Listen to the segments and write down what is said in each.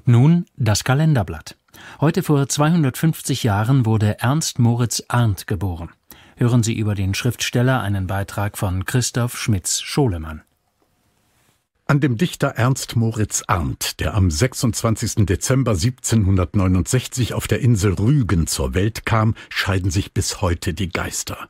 Und nun das Kalenderblatt. Heute vor 250 Jahren wurde Ernst Moritz Arndt geboren. Hören Sie über den Schriftsteller einen Beitrag von Christoph Schmitz-Scholemann an dem Dichter Ernst Moritz Arndt, der am 26. Dezember 1769 auf der Insel Rügen zur Welt kam, scheiden sich bis heute die Geister.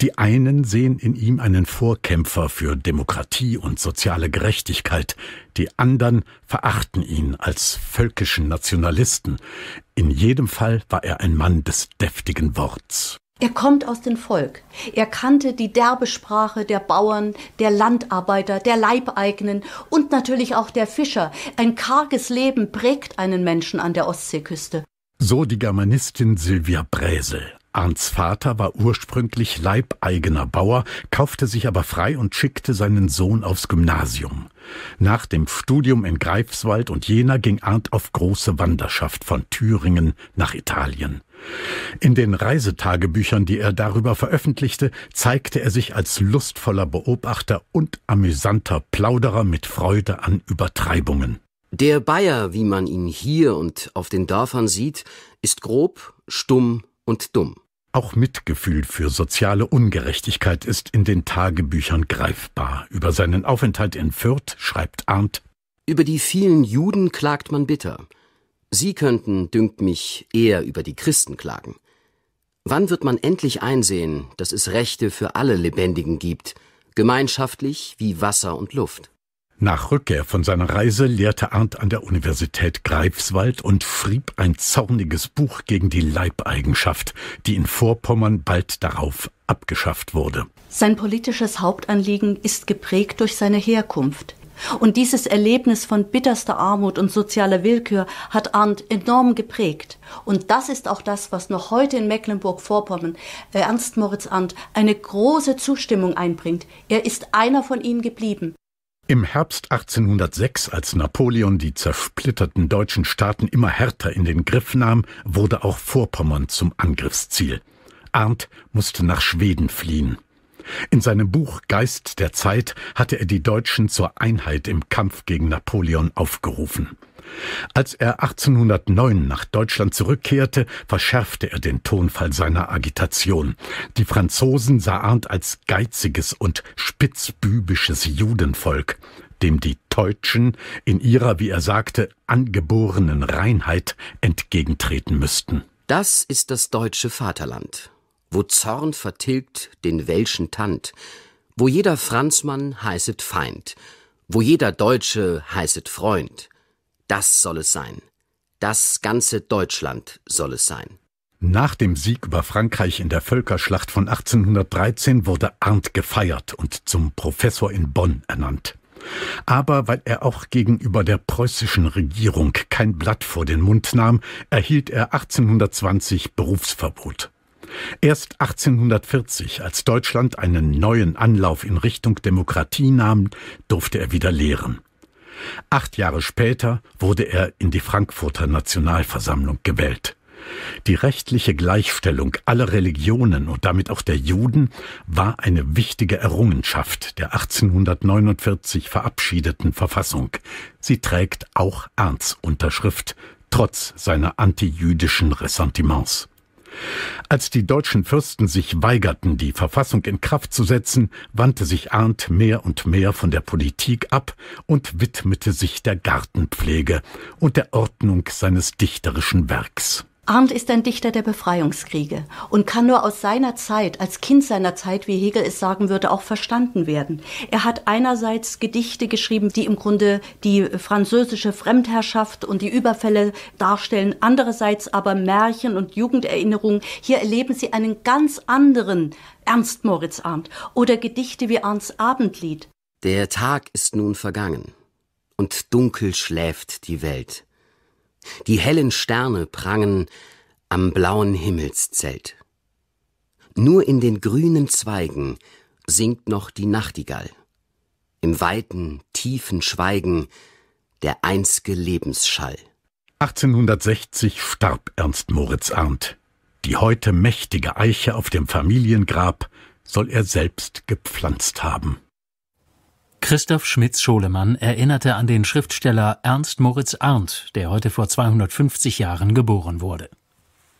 Die einen sehen in ihm einen Vorkämpfer für Demokratie und soziale Gerechtigkeit, die anderen verachten ihn als völkischen Nationalisten. In jedem Fall war er ein Mann des deftigen Worts. Er kommt aus dem Volk. Er kannte die derbe Sprache der Bauern, der Landarbeiter, der Leibeigenen und natürlich auch der Fischer. Ein karges Leben prägt einen Menschen an der Ostseeküste. So die Germanistin Sylvia Bräsel. Arndts Vater war ursprünglich leibeigener Bauer, kaufte sich aber frei und schickte seinen Sohn aufs Gymnasium. Nach dem Studium in Greifswald und Jena ging Arndt auf große Wanderschaft von Thüringen nach Italien. In den Reisetagebüchern, die er darüber veröffentlichte, zeigte er sich als lustvoller Beobachter und amüsanter Plauderer mit Freude an Übertreibungen. Der Bayer, wie man ihn hier und auf den Dörfern sieht, ist grob, stumm und dumm. Auch Mitgefühl für soziale Ungerechtigkeit ist in den Tagebüchern greifbar. Über seinen Aufenthalt in Fürth schreibt Arndt Über die vielen Juden klagt man bitter. Sie könnten, dünkt mich, eher über die Christen klagen. Wann wird man endlich einsehen, dass es Rechte für alle Lebendigen gibt, gemeinschaftlich wie Wasser und Luft? Nach Rückkehr von seiner Reise lehrte Arndt an der Universität Greifswald und frieb ein zorniges Buch gegen die Leibeigenschaft, die in Vorpommern bald darauf abgeschafft wurde. Sein politisches Hauptanliegen ist geprägt durch seine Herkunft. Und dieses Erlebnis von bitterster Armut und sozialer Willkür hat Arndt enorm geprägt. Und das ist auch das, was noch heute in Mecklenburg-Vorpommern äh, Ernst Moritz Arndt eine große Zustimmung einbringt. Er ist einer von ihnen geblieben. Im Herbst 1806, als Napoleon die zersplitterten deutschen Staaten immer härter in den Griff nahm, wurde auch Vorpommern zum Angriffsziel. Arndt musste nach Schweden fliehen. In seinem Buch Geist der Zeit hatte er die Deutschen zur Einheit im Kampf gegen Napoleon aufgerufen. Als er 1809 nach Deutschland zurückkehrte, verschärfte er den Tonfall seiner Agitation. Die Franzosen sah Arndt als geiziges und spitzbübisches Judenvolk dem die Teutschen in ihrer, wie er sagte, angeborenen Reinheit entgegentreten müssten. Das ist das deutsche Vaterland, wo Zorn vertilgt den welschen Tand, wo jeder Franzmann heißet Feind, wo jeder Deutsche heißet Freund, das soll es sein. Das ganze Deutschland soll es sein. Nach dem Sieg über Frankreich in der Völkerschlacht von 1813 wurde Arndt gefeiert und zum Professor in Bonn ernannt. Aber weil er auch gegenüber der preußischen Regierung kein Blatt vor den Mund nahm, erhielt er 1820 Berufsverbot. Erst 1840, als Deutschland einen neuen Anlauf in Richtung Demokratie nahm, durfte er wieder lehren. Acht Jahre später wurde er in die Frankfurter Nationalversammlung gewählt. Die rechtliche Gleichstellung aller Religionen und damit auch der Juden war eine wichtige Errungenschaft der 1849 verabschiedeten Verfassung. Sie trägt auch Ernsts Unterschrift, trotz seiner antijüdischen Ressentiments. Als die deutschen Fürsten sich weigerten, die Verfassung in Kraft zu setzen, wandte sich Arndt mehr und mehr von der Politik ab und widmete sich der Gartenpflege und der Ordnung seines dichterischen Werks. Arndt ist ein Dichter der Befreiungskriege und kann nur aus seiner Zeit, als Kind seiner Zeit, wie Hegel es sagen würde, auch verstanden werden. Er hat einerseits Gedichte geschrieben, die im Grunde die französische Fremdherrschaft und die Überfälle darstellen, andererseits aber Märchen und Jugenderinnerungen. Hier erleben sie einen ganz anderen Ernst Moritz Arndt oder Gedichte wie Arndts Abendlied. Der Tag ist nun vergangen und dunkel schläft die Welt. Die hellen Sterne prangen am blauen Himmelszelt. Nur in den grünen Zweigen singt noch die Nachtigall. Im weiten, tiefen Schweigen der einz'ge Lebensschall. 1860 starb Ernst Moritz Arndt. Die heute mächtige Eiche auf dem Familiengrab soll er selbst gepflanzt haben. Christoph Schmitz-Scholemann erinnerte an den Schriftsteller Ernst Moritz Arndt, der heute vor 250 Jahren geboren wurde